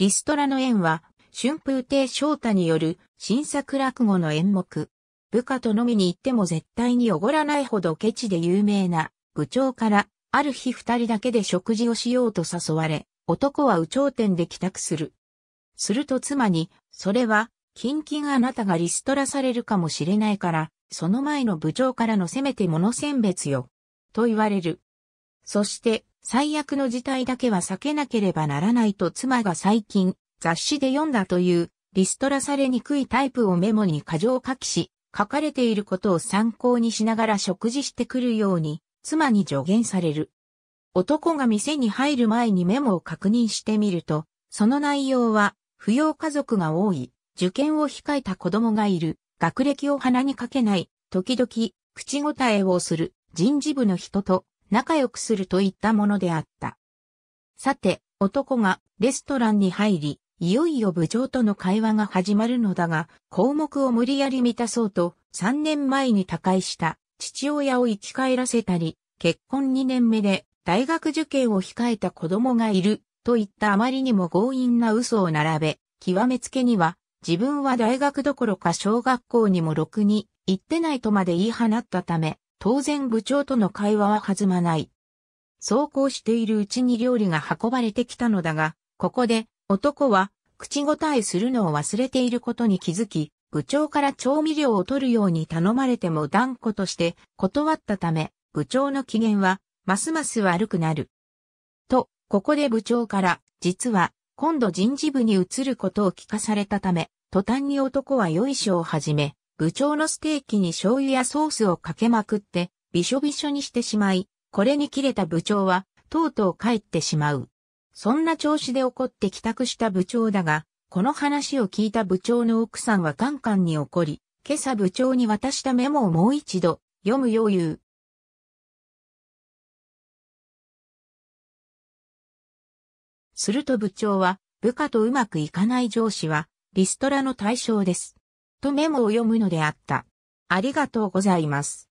リストラの縁は、春風亭翔太による新作落語の演目。部下と飲みに行っても絶対におごらないほどケチで有名な部長からある日二人だけで食事をしようと誘われ、男は有頂天で帰宅する。すると妻に、それは、近々あなたがリストラされるかもしれないから、その前の部長からのせめてもの選別よ。と言われる。そして、最悪の事態だけは避けなければならないと妻が最近雑誌で読んだというリストラされにくいタイプをメモに過剰書きし、書かれていることを参考にしながら食事してくるように妻に助言される。男が店に入る前にメモを確認してみると、その内容は、扶養家族が多い、受験を控えた子供がいる、学歴を鼻にかけない、時々、口答えをする、人事部の人と、仲良くするといったものであった。さて、男がレストランに入り、いよいよ部長との会話が始まるのだが、項目を無理やり満たそうと、3年前に他界した父親を生き返らせたり、結婚2年目で大学受験を控えた子供がいるといったあまりにも強引な嘘を並べ、極めつけには自分は大学どころか小学校にもろくに行ってないとまで言い放ったため、当然部長との会話は弾まない。そうこうしているうちに料理が運ばれてきたのだが、ここで男は口答えするのを忘れていることに気づき、部長から調味料を取るように頼まれても断固として断ったため、部長の機嫌はますます悪くなる。と、ここで部長から、実は今度人事部に移ることを聞かされたため、途端に男はよいしょを始め、部長のステーキに醤油やソースをかけまくって、びしょびしょにしてしまい、これに切れた部長は、とうとう帰ってしまう。そんな調子で怒って帰宅した部長だが、この話を聞いた部長の奥さんはカンカンに怒り、今朝部長に渡したメモをもう一度、読むよう言う。すると部長は、部下とうまくいかない上司は、リストラの対象です。とメモを読むのであった。ありがとうございます。